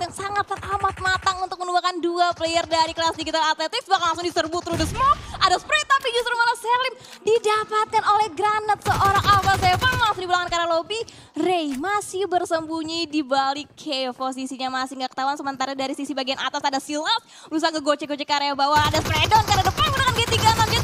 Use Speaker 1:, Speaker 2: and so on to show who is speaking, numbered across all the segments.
Speaker 1: yang sangat teramat matang untuk menemukan dua player dari kelas digital athletics. Bakal langsung diserbu through the smoke. Ada spray tapi justru malah Selim didapatkan oleh Granat seorang Alpha Seven. Langsung belakang karena lobby. Ray masih bersembunyi di balik cave. Posisinya masih nggak ketahuan. Sementara dari sisi bagian atas ada Silas. Berusaha ngegocek-gocek area bawah. Ada spray down karena depan menggunakan G36 g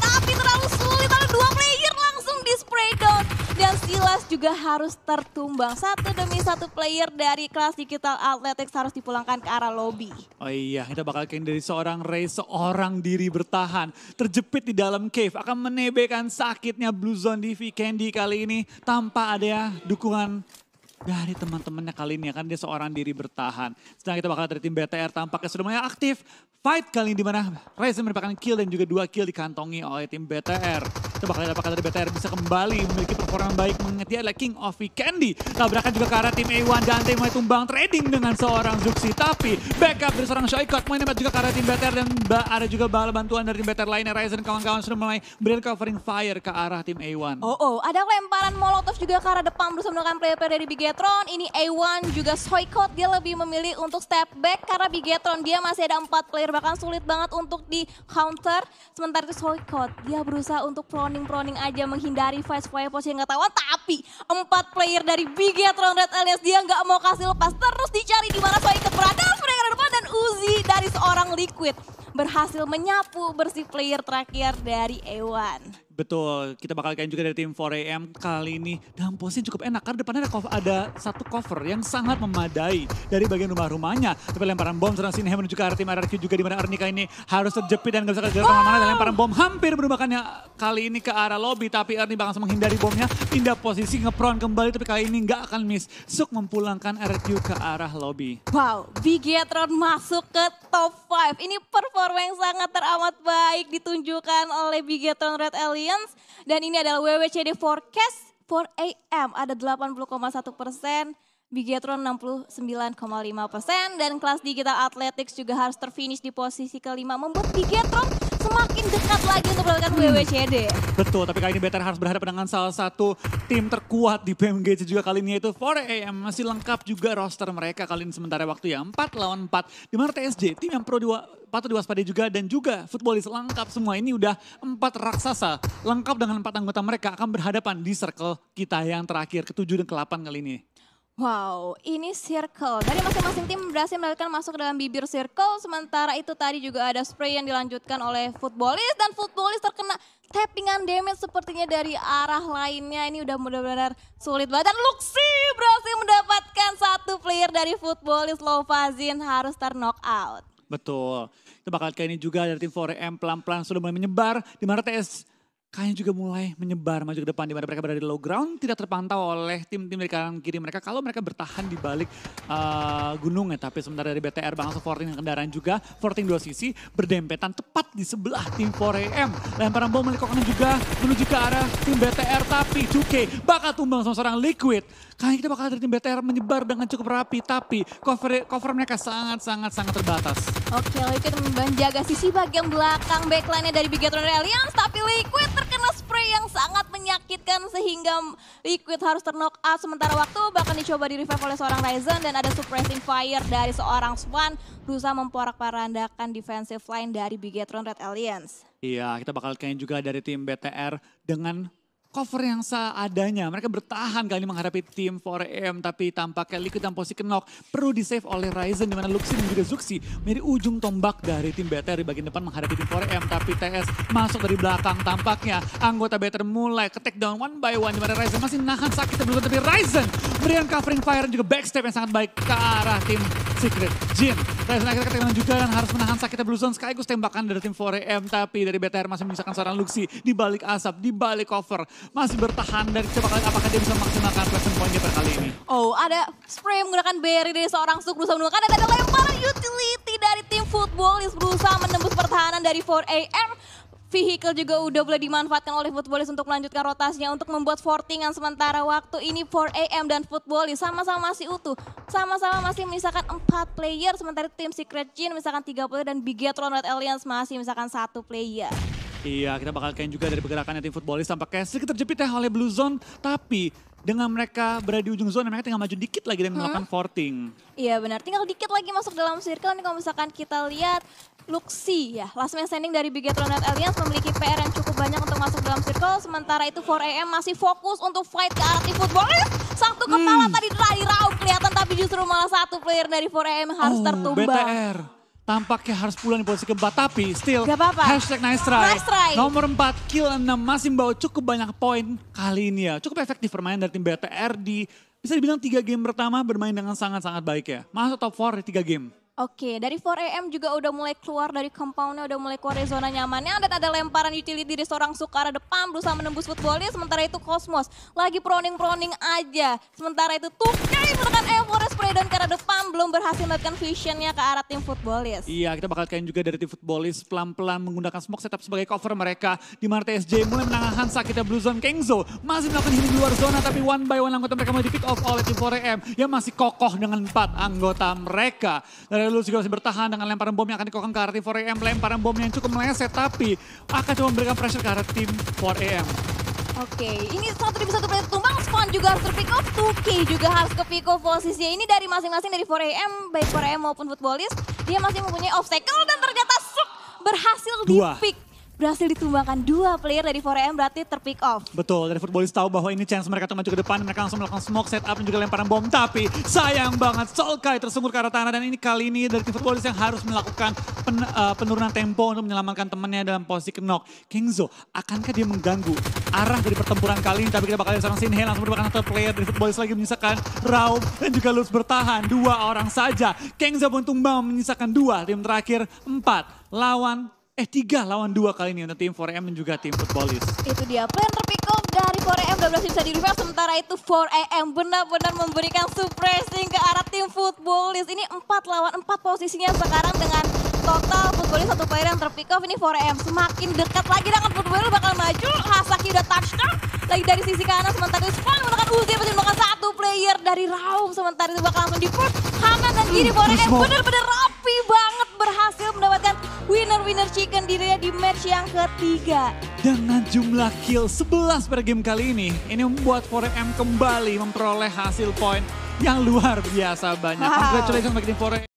Speaker 1: Silas juga harus tertumbang. Satu demi satu player dari kelas digital athletics harus dipulangkan ke arah lobby.
Speaker 2: Oh iya, kita bakal kayaknya dari seorang Ray, seorang diri bertahan. Terjepit di dalam cave, akan menebekan sakitnya Blue Zone DV Candy kali ini tanpa ada dukungan dari teman-temannya kali ini ya kan dia seorang diri bertahan. Sedang kita bakal dari tim BTR tampaknya sudah mulai aktif. Fight kali ini di mana Ryzen merupakan kill dan juga dua kill dikantongi oleh tim BTR. Kita bakal lihat apakah dari BTR bisa kembali memiliki performa baik mengingat adalah King of Candy. Tabrakan juga ke arah tim A1 Dante mulai tumbang trading dengan seorang Zuxi. Tapi backup dari seorang Shoikot mulai nembak juga ke arah tim BTR dan ada juga bala bantuan dari tim BTR lainnya. Ryzen kawan-kawan sudah mulai berikan covering fire ke arah tim A1. Oh, oh ada lemparan Molotov
Speaker 1: juga ke arah depan berusaha menggunakan player-player dari Big Bigetron, ini A1 juga Soikot dia lebih memilih untuk step back karena Bigetron dia masih ada empat player bahkan sulit banget untuk di counter. Sementara itu Soikot dia berusaha untuk proning-proning aja menghindari fast fire posisi yang gak tapi empat player dari Bigetron Red Alias dia nggak mau kasih lepas terus dicari di mana Soikot berada mereka depan dan Uzi dari seorang Liquid berhasil menyapu bersih player
Speaker 2: terakhir dari A1. Betul, kita bakal kain juga dari tim 4AM kali ini. posisi cukup enak karena depannya ada, ada satu cover yang sangat memadai dari bagian rumah-rumahnya. Tapi lemparan bom serang sini menuju ke arah tim RRQ juga di mana Arnika ini harus terjepit dan gak bisa kejar ke mana mana Dan lemparan bom hampir berubahkannya kali ini ke arah lobby. Tapi Erni bakal menghindari bomnya, pindah posisi, ngepron kembali. Tapi kali ini nggak akan miss. Suk mempulangkan RRQ ke arah lobby. Wow,
Speaker 1: Bigetron masuk ke top 5. Ini performa yang sangat teramat baik ditunjukkan oleh Bigetron Red Alien Science. Dan ini adalah WWCD Forecast 4AM ada 80,1 persen. Bigetron 69,5 persen dan kelas digital athletics juga harus terfinish di posisi kelima membuat Bigetron semakin dekat lagi untuk mendapatkan hmm. WWCD.
Speaker 2: Betul, tapi kali ini BTR harus berhadapan dengan salah satu tim terkuat di PMGC juga kali ini yaitu 4AM. Masih lengkap juga roster mereka kali ini sementara waktu ya 4 lawan 4. Di mana TSJ, tim yang perlu diwa patut diwaspadai juga dan juga footballis lengkap semua ini udah empat raksasa lengkap dengan empat anggota mereka akan berhadapan di circle kita yang terakhir ketujuh dan ke-8 kali ini.
Speaker 1: Wow, ini circle. Dari masing-masing tim berhasil mendapatkan masuk dalam bibir circle. Sementara itu tadi juga ada spray yang dilanjutkan oleh futbolis Dan futbolis terkena tappingan damage sepertinya dari arah lainnya. Ini udah benar-benar sulit banget. Dan Luxi berhasil mendapatkan satu player dari futbolis Lovazin harus terknock out.
Speaker 2: Betul. Kita bakal kayak ini juga dari tim 4M pelan-pelan sudah mulai menyebar. Di mana TS kain juga mulai menyebar maju ke depan di mana mereka berada di low ground tidak terpantau oleh tim-tim dari kanan kiri mereka kalau mereka bertahan di balik uh, eh, gunungnya tapi sementara dari BTR langsung forting kendaraan juga forting dua sisi berdempetan tepat di sebelah tim 4AM lemparan bom milik Kokona juga menuju ke arah tim BTR tapi Cuke bakal tumbang sama seorang Liquid kain kita bakal dari tim BTR menyebar dengan cukup rapi tapi cover cover mereka sangat sangat sangat terbatas
Speaker 1: oke Liquid menjaga sisi bagian belakang backline-nya dari Bigatron Reliance tapi Liquid Spray yang sangat menyakitkan sehingga Liquid harus terknock out sementara waktu. Bahkan dicoba di revive oleh seorang Ryzen dan ada suppressing fire dari seorang Swan. Berusaha memporak-parandakan defensive line dari Bigetron Red Alliance.
Speaker 2: Iya, kita bakal kayaknya juga dari tim BTR dengan cover yang seadanya. Mereka bertahan kali ini menghadapi tim 4M tapi tampaknya Liquid dan Posisi Knock perlu di save oleh Ryzen di mana Luxi dan juga Zuxi menjadi ujung tombak dari tim BTR di bagian depan menghadapi tim 4M tapi TS masuk dari belakang tampaknya anggota BTR mulai ke take down one by one di mana Ryzen masih nahan sakit sebelum tapi Ryzen berikan covering fire dan juga backstep yang sangat baik ke arah tim Secret Jin. Ryzen akhirnya ketemuan juga dan harus menahan sakit Bluzon sekaligus tembakan dari tim 4M tapi dari BTR masih menyisakan seorang Luxi di balik asap, di balik cover masih bertahan dari kali apakah dia bisa maksimalkan present point kita kali ini.
Speaker 1: Oh, ada spray menggunakan berry dari seorang suku berusaha menggunakan dan ada lemparan utility dari tim football yang berusaha menembus pertahanan dari 4AM. Vehicle juga udah boleh dimanfaatkan oleh footballis untuk melanjutkan rotasinya untuk membuat fortingan sementara waktu ini 4AM dan footballis sama-sama masih utuh. Sama-sama masih misalkan empat player sementara tim Secret Gene misalkan tiga player dan Bigatron Red Alliance masih misalkan satu player.
Speaker 2: Iya, kita bakal kain juga dari pergerakannya tim footballis tampaknya sedikit terjepit ya oleh blue zone, tapi dengan mereka berada di ujung zone, mereka tinggal maju dikit lagi dan melakukan hmm. forting.
Speaker 1: Iya benar, tinggal dikit lagi masuk dalam circle. Ini kalau misalkan kita lihat Luxi ya, last man standing dari Bigatron Net Alliance memiliki PR yang cukup banyak untuk masuk dalam circle. Sementara itu 4AM masih fokus untuk fight ke arah tim Satu kepala hmm. tadi diraup kelihatan tapi justru malah satu player dari 4AM harus oh, tertumbang. BTR
Speaker 2: tampaknya harus pulang di posisi keempat. Tapi still, Gak apa -apa. hashtag nice try. nice try. Nomor 4, kill 6 masih membawa cukup banyak poin kali ini ya. Cukup efektif permainan dari tim BTR di, bisa dibilang tiga game pertama bermain dengan sangat-sangat baik ya. Masuk top 4 di tiga game.
Speaker 1: Oke, dari 4AM juga udah mulai keluar dari compoundnya, udah mulai keluar dari zona nyamannya. Dan ada lemparan utility dari seorang Sukara depan berusaha menembus footballnya, sementara itu Cosmos lagi proning-proning aja. Sementara itu Tukai menekan Everest spray ke arah depan, belum berhasil menekan visionnya ke arah tim footballist.
Speaker 2: Iya, kita bakal kain juga dari tim footballist pelan-pelan menggunakan smoke setup sebagai cover mereka. Di mana TSJ mulai menahan sakitnya Blue Zone Kengzo. Masih melakukan healing di luar zona, tapi one by one anggota mereka mulai di pick off oleh tim 4AM yang masih kokoh dengan empat anggota mereka. Dan Lulus juga masih bertahan dengan lemparan bom yang akan dikokong ke arah tim 4AM. Lemparan bom yang cukup meleset tapi akan coba memberikan pressure ke arah tim 4AM.
Speaker 1: Oke, okay. ini satu demi satu player tumbang, Spawn juga harus terpikul, Tuki juga harus off posisinya ini dari masing-masing dari 4AM, baik 4AM maupun Footballist. Dia masih mempunyai obstacle dan ternyata berhasil Dua. di pick berhasil ditumbangkan dua player dari 4M berarti terpick off.
Speaker 2: Betul, dari footballist tahu bahwa ini chance mereka untuk maju ke depan. Mereka langsung melakukan smoke setup dan juga lemparan bom. Tapi sayang banget Solkai tersungkur ke arah tanah. Dan ini kali ini dari tim footballist yang harus melakukan pen, uh, penurunan tempo untuk menyelamatkan temannya dalam posisi knock. Kingzo, akankah dia mengganggu arah dari pertempuran kali ini? Tapi kita bakal seorang Sinhe langsung merupakan satu player dari footballist lagi menyisakan Raum dan juga Lutz bertahan. Dua orang saja. Kingzo pun tumbang menyisakan dua. Tim terakhir empat lawan Eh tiga lawan dua kali ini untuk tim 4M dan juga tim Footballist.
Speaker 1: Itu dia player terpikul dari 4M udah berhasil bisa di reverse. Sementara itu 4AM benar-benar memberikan suppressing ke arah tim Footballist. Ini empat lawan empat posisinya sekarang dengan total Footballist satu player yang terpikul. Ini 4M semakin dekat lagi dengan Footballist bakal maju. Hasaki udah touchdown lagi dari sisi kanan. Sementara itu Spawn menggunakan Uzi masih menggunakan satu player dari Raum. Sementara itu bakal langsung di push kanan dan kiri 4M benar-benar rapi banget Mr. Chicken dirinya di match yang
Speaker 2: ketiga. Dengan jumlah kill 11 per game kali ini, ini membuat 4M kembali memperoleh hasil poin yang luar biasa banyak. Wow. Congratulations bagi tim 4M.